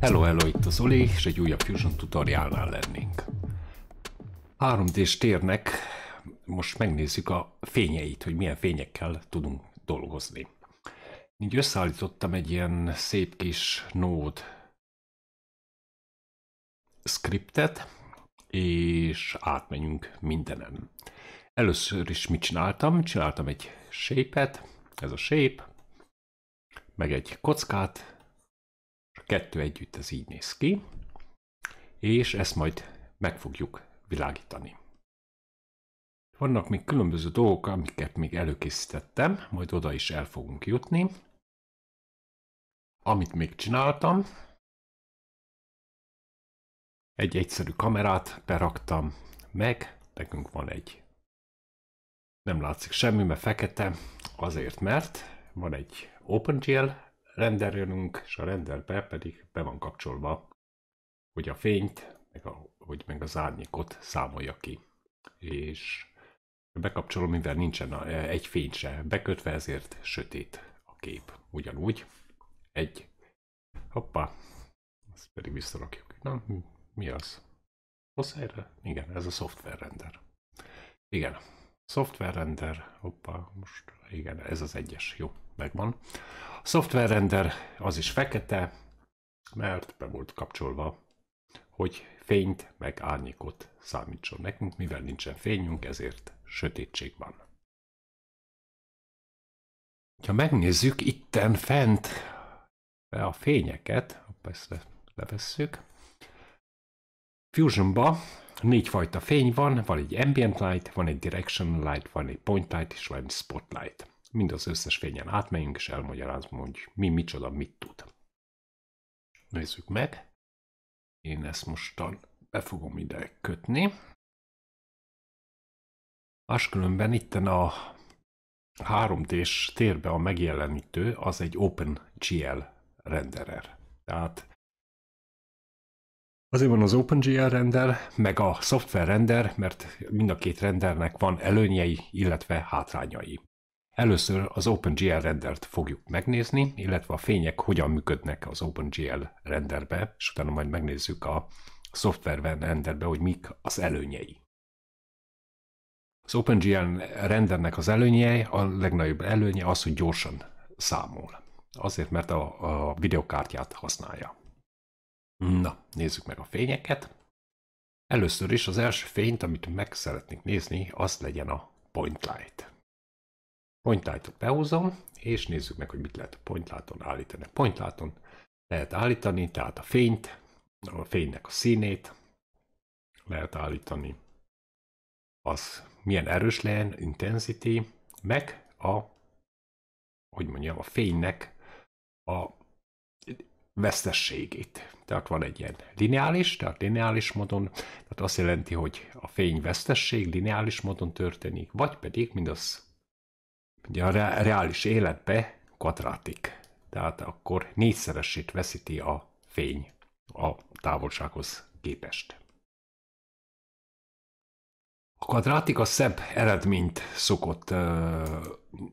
Hello, hello, itt az Oli, és egy újabb Fusion tutoriálnál lennénk. 3D-s térnek most megnézzük a fényeit, hogy milyen fényekkel tudunk dolgozni. Így összeállítottam egy ilyen szép kis Node scriptet, és átmenjünk mindenen. Először is mit csináltam? Csináltam egy shape-et, ez a shape, meg egy kockát, kettő együtt ez így néz ki, és ezt majd meg fogjuk világítani. Vannak még különböző dolgok, amiket még előkészítettem, majd oda is el fogunk jutni. Amit még csináltam, egy egyszerű kamerát beraktam, meg nekünk van egy. Nem látszik semmi, mert fekete, azért mert van egy OpenGL renderelünk, és a renderbe pedig be van kapcsolva, hogy a fényt, meg, a, hogy meg az árnyékot számolja ki. És bekapcsolom, mivel nincsen a e, egy fény se bekötve, ezért sötét a kép. Ugyanúgy egy, hoppá, ezt pedig visszarakjuk. Na, mi az? Rossz helyre? Igen, ez a render. Igen, render, hoppa, most igen, ez az egyes, jó, megvan. A render, az is fekete, mert be volt kapcsolva, hogy fényt meg árnyékot számítson nekünk, mivel nincsen fényünk, ezért sötétség van. Ha megnézzük itten fent a fényeket, ezt levesszük, Fusionba négyfajta fény van, van egy ambient light, van egy direction light, van egy point light és van egy spotlight. Mind az összes fényen átmegyünk és elmagyarázom, hogy mi micsoda mit tud. Nézzük meg. Én ezt mostan be fogom ide kötni. Máskülönben itt a 3D-s térbe a megjelenítő az egy OpenGL renderer. Tehát Azért van az OpenGL render, meg a szoftver render, mert mind a két rendernek van előnyei, illetve hátrányai. Először az OpenGL rendert fogjuk megnézni, illetve a fények hogyan működnek az OpenGL renderbe, és utána majd megnézzük a software renderbe, hogy mik az előnyei. Az OpenGL rendernek az előnye, a legnagyobb előnye az, hogy gyorsan számol. Azért, mert a, a videokártyát használja. Na, nézzük meg a fényeket. Először is az első fényt, amit meg szeretnék nézni, az legyen a point light. Point light-ot behúzom, és nézzük meg, hogy mit lehet a point light-on állítani. A point light-on lehet állítani, tehát a fényt, a fénynek a színét lehet állítani, az milyen erős legyen, intensity, meg a, hogy mondjam, a fénynek a vesztességét tehát van egy ilyen lineális, tehát lineális módon, tehát azt jelenti, hogy a fény vesztesség lineális módon történik, vagy pedig mindaz ugye a reális életbe kvadrátik, tehát akkor négyszeresét veszíti a fény a távolsághoz képest. A kvadrátika szebb eredményt szokott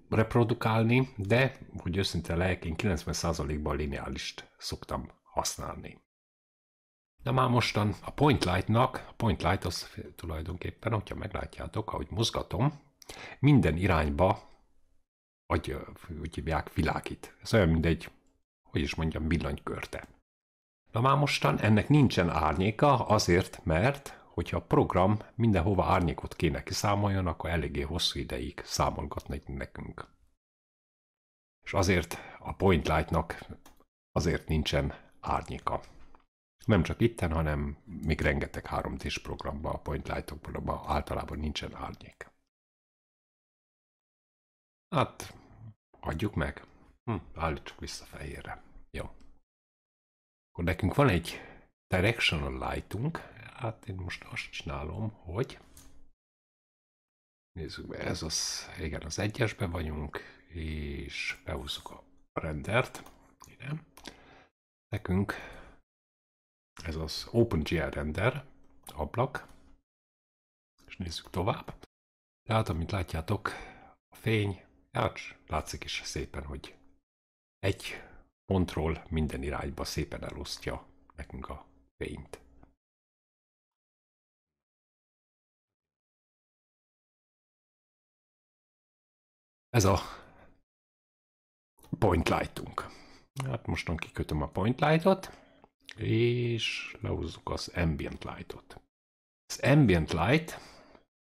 reprodukálni, de, hogy őszinte legyek, én 90%-ban lineálist szoktam használni. Na már mostan a Point Light-nak, a Point Light az tulajdonképpen, hogyha meglátjátok, ahogy mozgatom, minden irányba, vagy úgy hívják, világít. Ez olyan, mint egy, hogy is mondjam, villanykörte. Na már mostan ennek nincsen árnyéka, azért, mert hogyha a program mindenhova árnyékot kéne kiszámoljon, akkor eléggé hosszú ideig számolgatna nekünk. És azért a Point Light-nak azért nincsen árnyéka. Nem csak itten, hanem még rengeteg 3 d programban, a point lightokban általában nincsen árnyék. Hát, adjuk meg. Hm, állítsuk vissza fehérre. Jó. Akkor nekünk van egy directional lightunk. Hát én most azt csinálom, hogy nézzük be, ez az, igen, az egyesben vagyunk, és behúzzuk a rendert. Igen. Nekünk ez az OpenGL render, ablak, és nézzük tovább. Tehát, amit látjátok, a fény, hát látszik is szépen, hogy egy pontról minden irányba szépen elosztja nekünk a fényt. Ez a point lightunk. Hát mostan kikötöm a point lightot és lehúzzuk az ambient lightot. Az ambient light,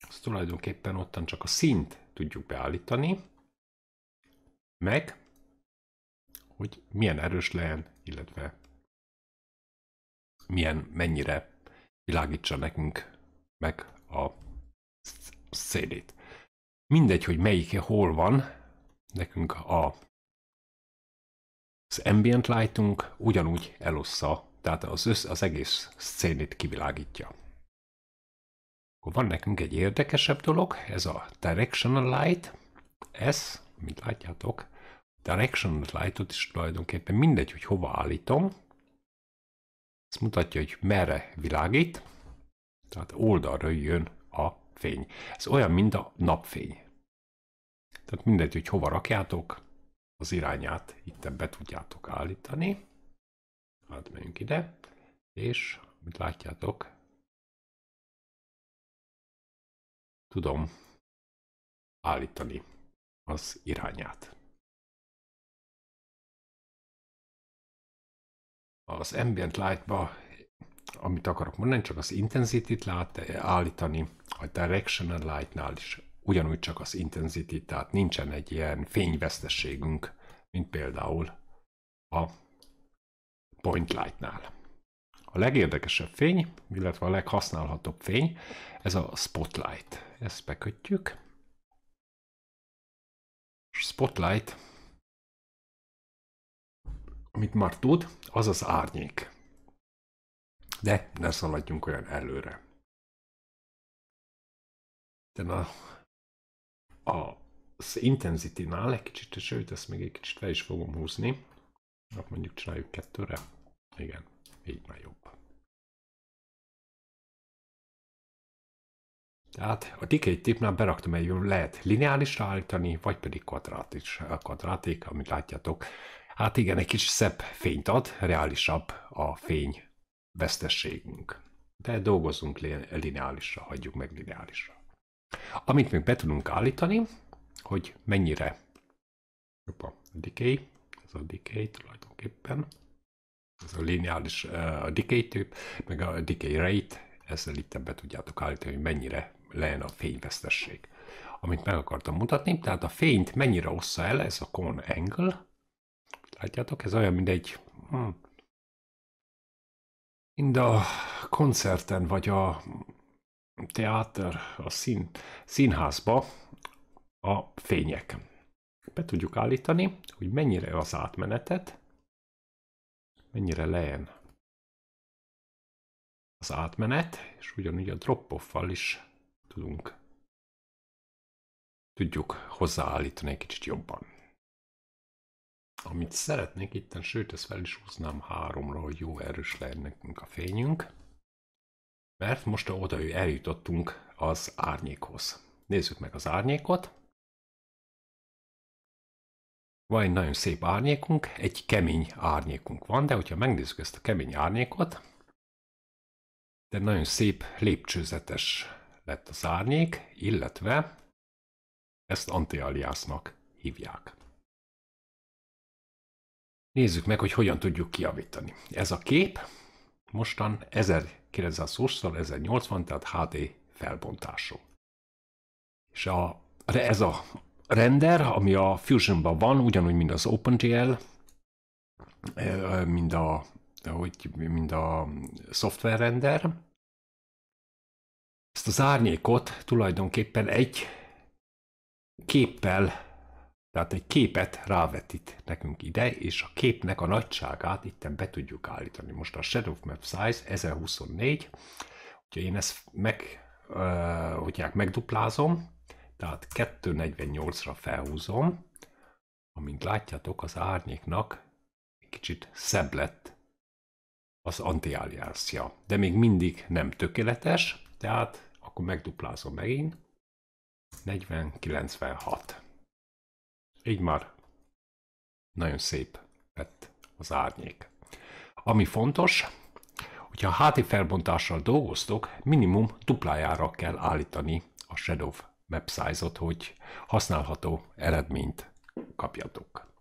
az tulajdonképpen ottan csak a szint tudjuk beállítani, meg, hogy milyen erős legyen, illetve milyen, mennyire világítsa nekünk meg a szélét. Mindegy, hogy melyik hol van, nekünk a, az ambient lightunk ugyanúgy elossza tehát az, össz, az egész szcénit kivilágítja. Akkor van nekünk egy érdekesebb dolog, ez a Directional Light. Ez, mint látjátok, Directional Lightot is tulajdonképpen mindegy, hogy hova állítom. Ez mutatja, hogy merre világít, tehát oldalra jön a fény. Ez olyan, mint a napfény. Tehát mindegy, hogy hova rakjátok, az irányát itt be tudjátok állítani. Hát, menjünk ide, és mit látjátok, tudom állítani az irányát. Az ambient light-ba, amit akarok mondani, csak az intensity-t lát, eh, állítani, a directional light-nál is ugyanúgy csak az intensity, tehát nincsen egy ilyen fényvesztességünk, mint például a Point Light-nál. A legérdekesebb fény, illetve a leghasználhatóbb fény, ez a Spotlight. Ezt bekötjük. Spotlight, amit már tud, az az árnyék. De ne szaladjunk olyan előre. De na, a, az intensity-nál egy kicsit, sőt, ezt még egy kicsit fel is fogom húzni. Na, mondjuk csináljuk kettőre. Igen, így már jobb. Tehát a ticket tipnál beraktam egy, lehet lineálisra állítani, vagy pedig kvadrátis, kvadrátik, amit látjátok. Hát igen, egy kicsit szebb fényt ad, reálisabb a fény vesztességünk. De dolgozunk lineálisra, hagyjuk meg lineálisra. Amit még be tudunk állítani, hogy mennyire Opa, decay, ez a decay tulajdonképpen ez a lineáris eh, a decay tip, meg a decay rate, ezzel itt be tudjátok állítani, hogy mennyire legyen a fényvesztesség. Amit meg akartam mutatni, tehát a fényt mennyire ossza el ez a con angle, látjátok, ez olyan, mint egy hm, mind a koncerten, vagy a teáter, a szín, színházba a fények. Be tudjuk állítani, hogy mennyire az átmenetet, mennyire lejjen az átmenet, és ugyanúgy a drop is tudunk tudjuk hozzáállítani egy kicsit jobban. Amit szeretnék itten, sőt, ezt fel is húznám háromra, hogy jó erős legyen nekünk a fényünk, mert most oda eljutottunk az árnyékhoz. Nézzük meg az árnyékot van egy nagyon szép árnyékunk, egy kemény árnyékunk van, de hogyha megnézzük ezt a kemény árnyékot, de nagyon szép lépcsőzetes lett az árnyék, illetve ezt antialiásznak hívják. Nézzük meg, hogy hogyan tudjuk kiavítani. Ez a kép mostan 1920-1080, tehát HD felbontású. És a, ez a render, ami a Fusionban van, ugyanúgy, mint az OpenGL, mint a, hogy, mint a software render. Ezt az árnyékot tulajdonképpen egy képpel, tehát egy képet rávetít nekünk ide, és a képnek a nagyságát itten be tudjuk állítani. Most a Shadow Map Size 1024, hogyha én ezt meg, uh, hogyha megduplázom, tehát 2.48-ra felhúzom, amint látjátok, az árnyéknak egy kicsit szebb lett az antiáliászja. De még mindig nem tökéletes, tehát akkor megduplázom megint. 40-96. Így már nagyon szép lett az árnyék. Ami fontos, hogyha a háti felbontással dolgoztok, minimum duplájára kell állítani a Shadow websájzot, hogy használható eredményt kapjatok.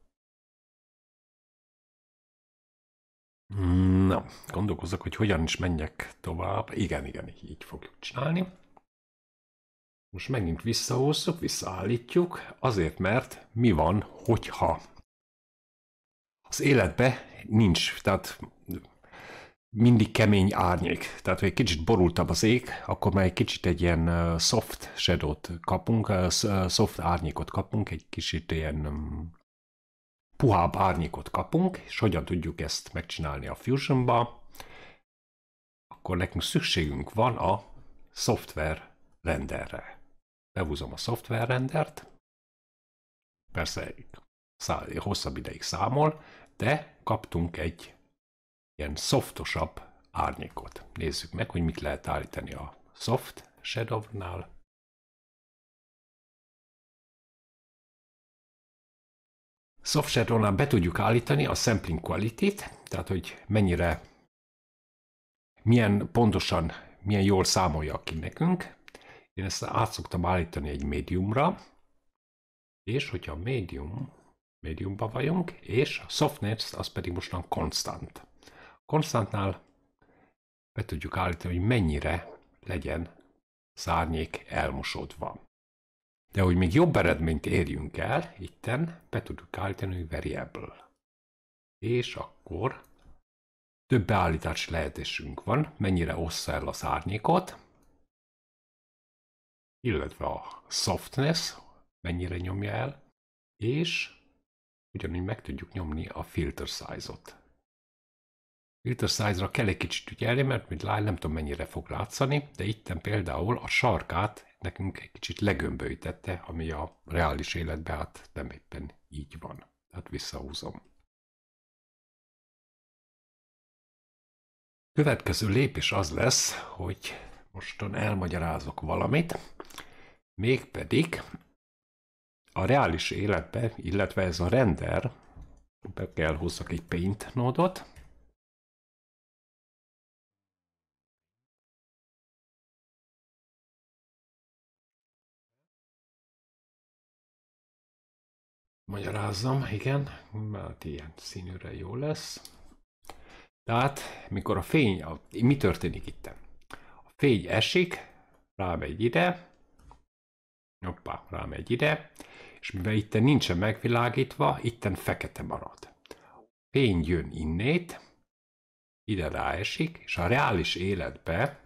Na, gondolkozok, hogy hogyan is menjek tovább. Igen, igen, így fogjuk csinálni. Most megint visszahosszuk, visszaállítjuk, azért mert mi van, hogyha az életbe nincs, tehát mindig kemény árnyék. Tehát, hogy egy kicsit borultabb az ég, akkor már egy kicsit egy ilyen soft shadow kapunk, soft árnyékot kapunk, egy kicsit ilyen mm, puhább árnyékot kapunk, és hogyan tudjuk ezt megcsinálni a Fusion-ba, akkor nekünk szükségünk van a software renderre. Behúzom a software rendert, persze hosszabb ideig számol, de kaptunk egy ilyen szoftosabb árnyékot. Nézzük meg, hogy mit lehet állítani a soft shadow-nál. Soft shadow-nál be tudjuk állítani a sampling quality-t, tehát hogy mennyire, milyen pontosan, milyen jól számolja ki nekünk. Én ezt át szoktam állítani egy médiumra, és hogyha a médium, médiumba vagyunk, és a softness az pedig mostan konstant konstantnál be tudjuk állítani, hogy mennyire legyen szárnyék elmosódva. De hogy még jobb eredményt érjünk el, itten be tudjuk állítani, hogy variable. És akkor több beállítási lehetésünk van, mennyire ossza el a szárnyékot, illetve a softness, mennyire nyomja el, és ugyanúgy meg tudjuk nyomni a filter size-ot size ra kell egy kicsit ügyelni, mert mint lány nem tudom mennyire fog látszani, de itten például a sarkát nekünk egy kicsit legömböjtette, ami a reális életben hát nem éppen így van. Tehát visszahúzom. Következő lépés az lesz, hogy mostan elmagyarázok valamit, mégpedig a reális életbe, illetve ez a render, be kell hozzak egy paint nódot, magyarázzam, igen, mert ilyen színűre jó lesz. Tehát, mikor a fény, a, mi történik itt? A fény esik, rámegy ide, hoppá, rámegy ide, és mivel itt nincsen megvilágítva, itten fekete marad. A fény jön innét, ide ráesik, és a reális életbe,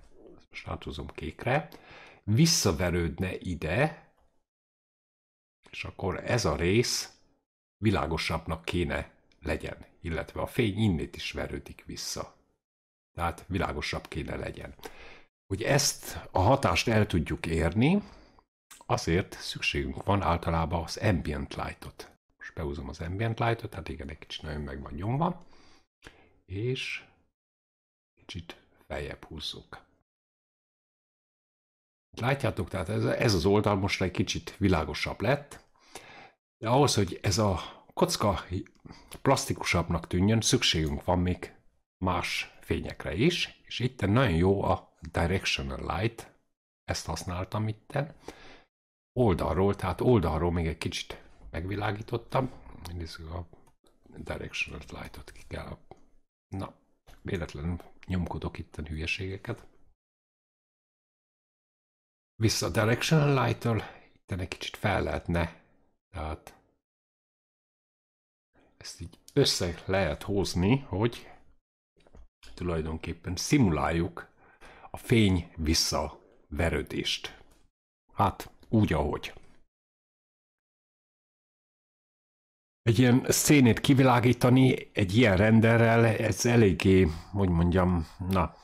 most változom kékre, visszaverődne ide, és akkor ez a rész világosabbnak kéne legyen, illetve a fény innét is verődik vissza. Tehát világosabb kéne legyen. Hogy ezt a hatást el tudjuk érni, azért szükségünk van általában az ambient lightot. Most behúzom az ambient lightot, hát igen, egy kicsit nagyon meg van nyomva, és kicsit feljebb húzzuk. Látjátok, tehát ez, ez az oldal most egy kicsit világosabb lett, de ahhoz, hogy ez a kocka plastikusabbnak tűnjön, szükségünk van még más fényekre is, és itt nagyon jó a Directional Light, ezt használtam itt. oldalról, tehát oldalról még egy kicsit megvilágítottam, nézzük a Directional Light-ot ki kell. Na, véletlenül nyomkodok itt a hülyeségeket. Vissza a Directional Light-től, itt egy kicsit fel lehetne tehát ezt így össze lehet hozni, hogy tulajdonképpen szimuláljuk a fény visszaverődést. Hát úgy, ahogy. Egy ilyen szénét kivilágítani egy ilyen renderrel, ez eléggé, hogy mondjam, na,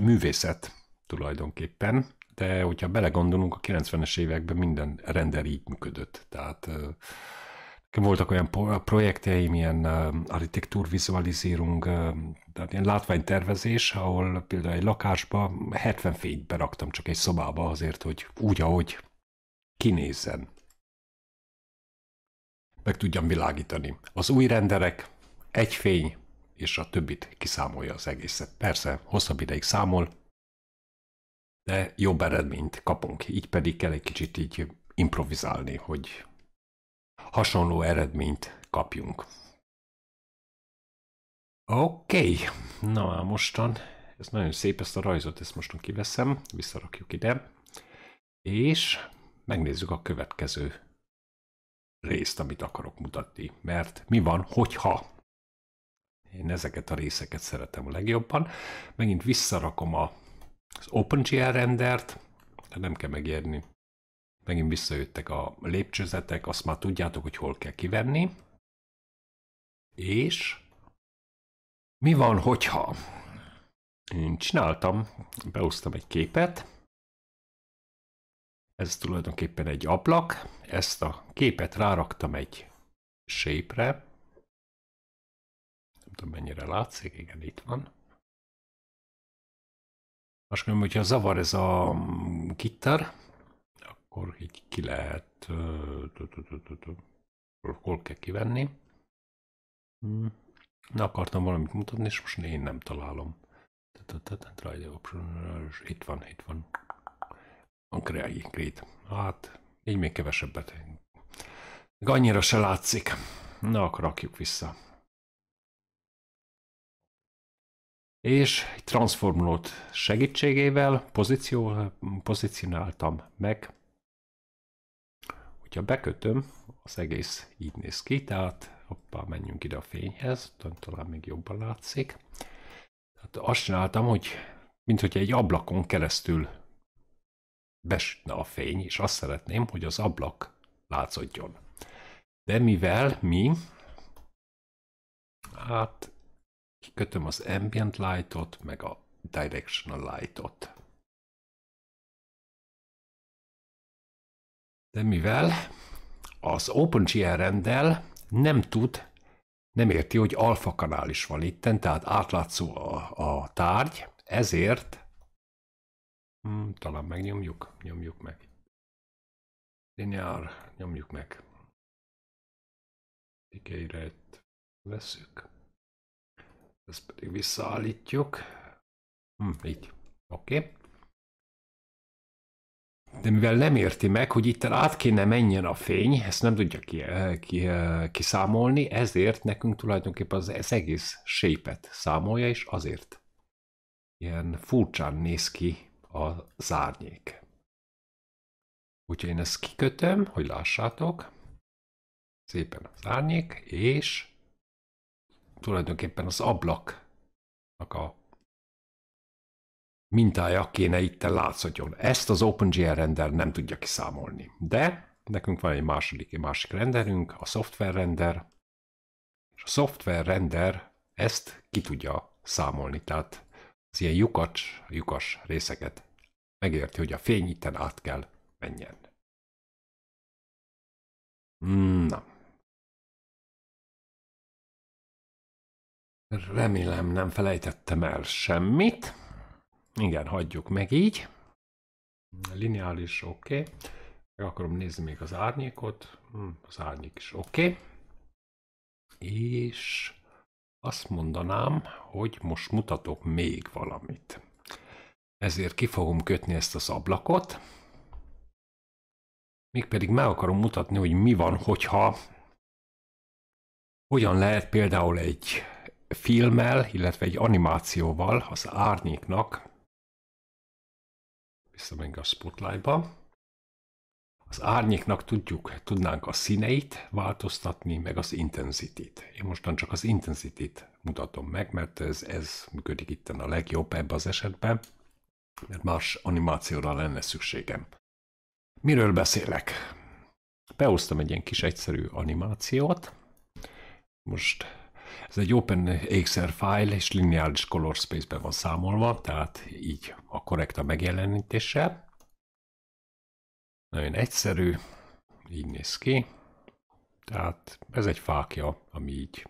művészet tulajdonképpen de hogyha belegondolunk, a 90-es években minden render így működött. Tehát voltak olyan projekteim, ilyen architektúr vizualizírunk, tehát ilyen látványtervezés, ahol például egy lakásba 70 fényt beraktam csak egy szobába azért, hogy úgy, ahogy kinézzen. Meg tudjam világítani. Az új renderek, egy fény, és a többit kiszámolja az egészet. Persze, hosszabb ideig számol, de jobb eredményt kapunk. Így pedig kell egy kicsit így improvizálni, hogy hasonló eredményt kapjunk. Oké, okay. na mostan, ez nagyon szép ezt a rajzot, ezt mostan kiveszem, visszarakjuk ide, és megnézzük a következő részt, amit akarok mutatni, mert mi van, hogyha én ezeket a részeket szeretem a legjobban. Megint visszarakom a az OpenGL rendert, de nem kell megérni. Megint visszajöttek a lépcsőzetek, azt már tudjátok, hogy hol kell kivenni. És mi van, hogyha? Én csináltam, beosztam egy képet, ez tulajdonképpen egy ablak, ezt a képet ráraktam egy shape-re, nem tudom mennyire látszik, igen, itt van, most mondom, hogyha zavar ez a kitár, akkor így ki lehet, hol kell kivenni. Hmm. Na, akartam valamit mutatni, és most én nem találom. itt van, itt van. A create. Hát, így még kevesebbet. Annyira se látszik. Na, akkor rakjuk vissza. és egy transformulót segítségével pozíció, pozícionáltam meg. Hogyha bekötöm, az egész így néz ki, tehát hoppá, menjünk ide a fényhez, talán még jobban látszik. Tehát azt csináltam, hogy mint hogy egy ablakon keresztül besütne a fény, és azt szeretném, hogy az ablak látszódjon. De mivel mi, hát kikötöm az ambient lightot, meg a directional lightot. De mivel az OpenGL rendel nem tud, nem érti, hogy alfa kanál is van itten, tehát átlátszó a, a tárgy, ezért hmm, talán megnyomjuk, nyomjuk meg. Linear, nyomjuk meg. Igényre veszük ezt pedig visszaállítjuk. Hm, így. Oké. Okay. De mivel nem érti meg, hogy itt át kéne menjen a fény, ezt nem tudja ki, eh, ki, eh, kiszámolni, ezért nekünk tulajdonképpen az, az egész shape számolja, és azért ilyen furcsán néz ki a zárnyék. Úgyhogy én ezt kikötöm, hogy lássátok. Szépen a zárnyék és tulajdonképpen az ablaknak a mintája kéne itt látszódjon. Ezt az OpenGL render nem tudja kiszámolni. De nekünk van egy második, egy másik renderünk, a software render, és a software render ezt ki tudja számolni, tehát az ilyen lyukacs, lyukas részeket megérti, hogy a fény itten át kell menjen. Hmm, na, Remélem nem felejtettem el semmit. Igen, hagyjuk meg így. Lineális, oké. Okay. Meg akarom nézni még az árnyékot. Hm, az árnyék is oké. Okay. És azt mondanám, hogy most mutatok még valamit. Ezért ki fogom kötni ezt az ablakot. Mégpedig meg akarom mutatni, hogy mi van, hogyha hogyan lehet például egy filmmel, illetve egy animációval, az Árnyéknak, visszamegyünk a Spotlightba, az árnyéknak tudjuk, tudnánk a színeit változtatni, meg az intenzitit. Én mostan csak az intenzitit mutatom meg, mert ez, ez működik itt a legjobb ebben az esetben, mert más animációra lenne szükségem. Miről beszélek? Behoztam egy ilyen kis egyszerű animációt. Most ez egy Open Excel file, és lineáris color space-be van számolva, tehát így a korrekt a megjelenítése. Nagyon egyszerű, így néz ki. Tehát ez egy fákja, ami így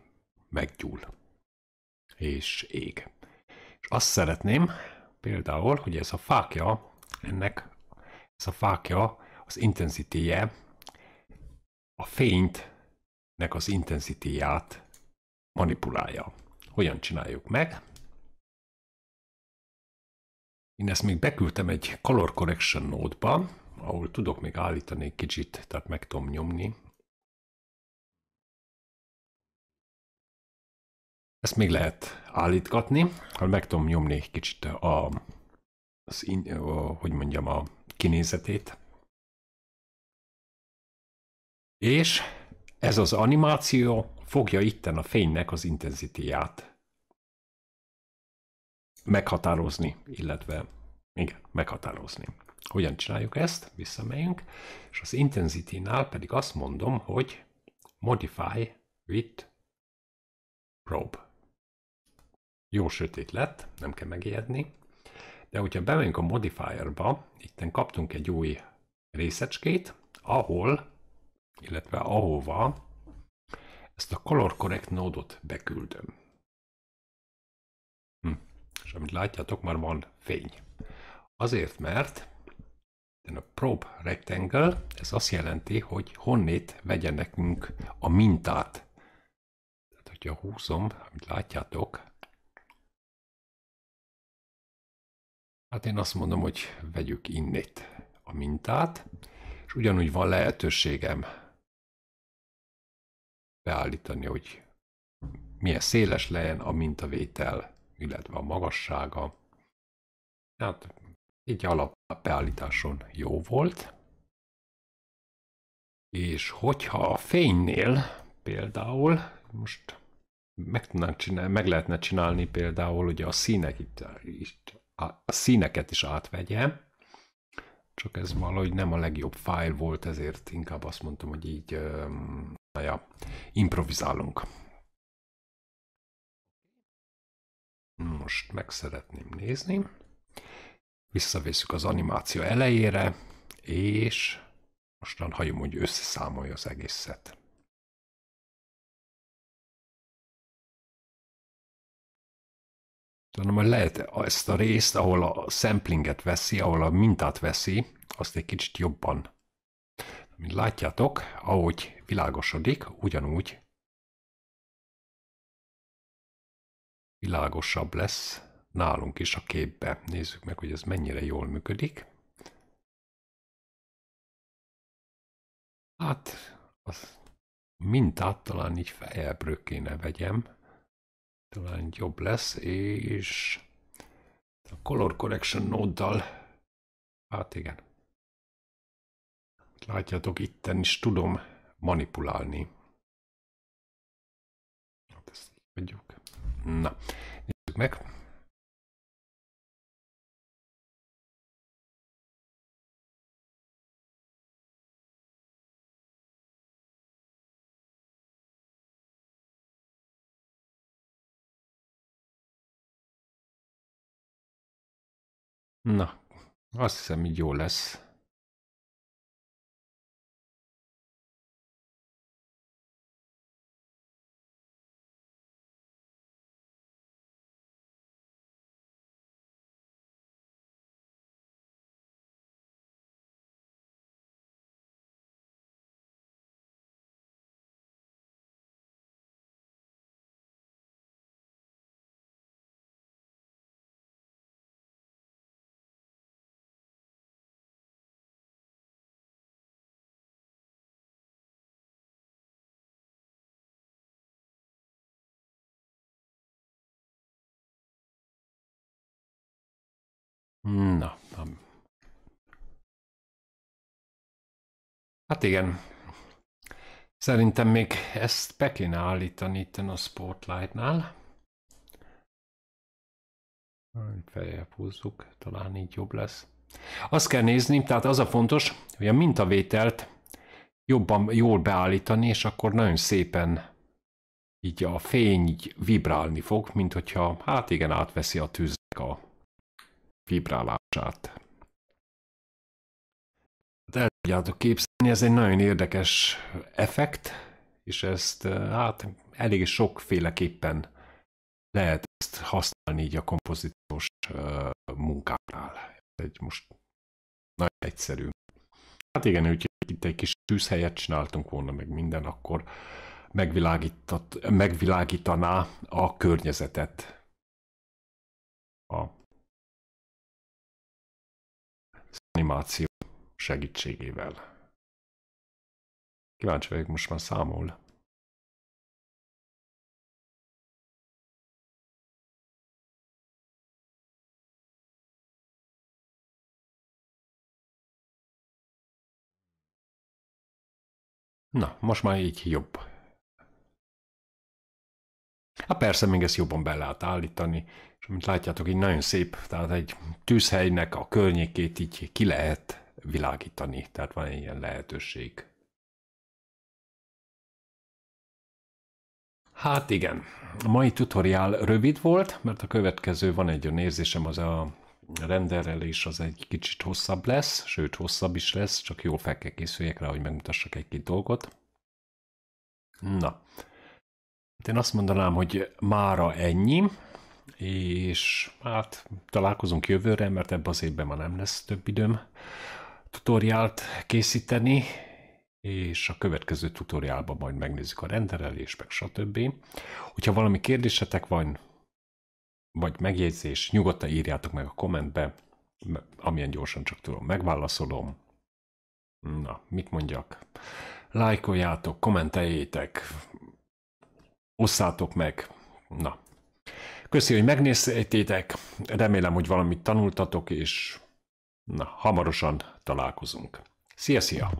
meggyúl és ég. És azt szeretném például, hogy ez a fákja, ennek ez a fákja az intenzitéje a fénytnek az intenzitéját manipulálja. Hogyan csináljuk meg? Én ezt még beküldtem egy Color Correction nódba, ahol tudok még állítani egy kicsit, tehát meg tudom nyomni. Ezt még lehet állítgatni, ha meg tudom nyomni egy kicsit a, az in, a, hogy mondjam, a kinézetét. És ez az animáció fogja itten a fénynek az intenzitáját meghatározni, illetve igen, meghatározni. Hogyan csináljuk ezt? Visszamegyünk, és az intensitynál pedig azt mondom, hogy modify with probe. Jó sötét lett, nem kell megijedni, de hogyha bemegyünk a modifierba, itten kaptunk egy új részecskét, ahol, illetve ahova ezt a Color Correct nódot beküldöm. Hm. És amit látjátok, már van fény. Azért, mert a probe rectangle, ez azt jelenti, hogy honnét vegye nekünk a mintát. Tehát, hogyha húzom, amit látjátok, hát én azt mondom, hogy vegyük innét a mintát, és ugyanúgy van lehetőségem beállítani, hogy milyen széles legyen a mintavétel, illetve a magassága. Hát így alap a beállításon jó volt. És hogyha a fénynél például, most meg, csinálni, meg lehetne csinálni például hogy a színek itt, itt a színeket is átvegye, csak ez valahogy nem a legjobb fájl volt, ezért inkább azt mondtam, hogy így Ja, improvizálunk. Most meg szeretném nézni. Visszavészük az animáció elejére, és mostan hagyom, hogy összeszámolja az egészet. Tudom, hogy lehet ezt a részt, ahol a samplinget veszi, ahol a mintát veszi, azt egy kicsit jobban mint látjátok, ahogy világosodik, ugyanúgy világosabb lesz nálunk is a képbe. Nézzük meg, hogy ez mennyire jól működik. Hát, az mintát talán így fejebbről kéne vegyem. Talán jobb lesz, és a Color Correction noddal. hát igen, Látjátok, itten is tudom manipulálni. Hát ezt Na, nézzük meg. Na, azt hiszem, így jó lesz. Na. Hát igen. Szerintem még ezt be kéne állítani itt a Spotlightnál. Feljebb húzzuk, talán így jobb lesz. Azt kell nézni, tehát az a fontos, hogy a mintavételt jobban, jól beállítani, és akkor nagyon szépen így a fény így vibrálni fog, mint hogyha, hát igen, átveszi a tűznek a vibrálását. El tudjátok képzelni, ez egy nagyon érdekes effekt, és ezt eh, hát elég sokféleképpen lehet ezt használni így a kompozíciós uh, eh, munkánál. Ez egy most nagyon egyszerű. Hát igen, úgyhogy itt egy kis tűzhelyet csináltunk volna meg minden, akkor megvilágítaná a környezetet a animáció segítségével. Kíváncsi vagyok, most már számol. Na, most már így jobb. Hát persze, még ezt jobban be lehet állítani, mint látjátok, így nagyon szép, tehát egy tűzhelynek a környékét így ki lehet világítani, tehát van egy ilyen lehetőség. Hát igen, a mai tutoriál rövid volt, mert a következő van egy olyan érzésem, az a renderelés az egy kicsit hosszabb lesz, sőt hosszabb is lesz, csak jól fel kell készüljek rá, hogy megmutassak egy-két dolgot. Na, én azt mondanám, hogy mára ennyi és hát találkozunk jövőre, mert ebben az évben már nem lesz több időm tutoriált készíteni, és a következő tutoriálban majd megnézzük a renderelés, meg stb. Hogyha valami kérdésetek van, vagy megjegyzés, nyugodtan írjátok meg a kommentbe, amilyen gyorsan csak tudom, megválaszolom. Na, mit mondjak? Lájkoljátok, kommenteljétek, osszátok meg, na, Köszi, hogy megnéztétek, remélem, hogy valamit tanultatok, és na, hamarosan találkozunk. Szia, szia!